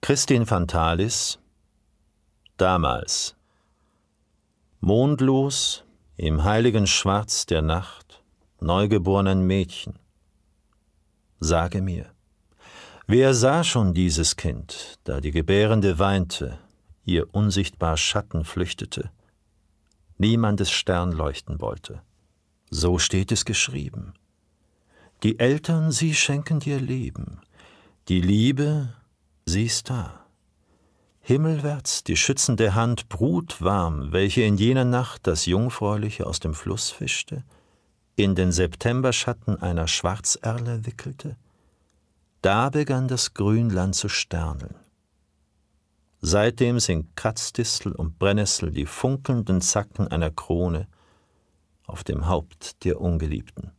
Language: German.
Christin Fantalis Damals Mondlos im heiligen Schwarz der Nacht, neugeborenen Mädchen. Sage mir, wer sah schon dieses Kind, da die Gebärende weinte, ihr unsichtbar Schatten flüchtete, niemandes Stern leuchten wollte. So steht es geschrieben. Die Eltern, sie schenken dir Leben, die Liebe, siehst da. Himmelwärts die schützende Hand brutwarm, welche in jener Nacht das Jungfräuliche aus dem Fluss fischte, in den Septemberschatten einer Schwarzerle wickelte. Da begann das Grünland zu sterneln. Seitdem sind Kratzdistel und Brennnessel die funkelnden Zacken einer Krone auf dem Haupt der Ungeliebten.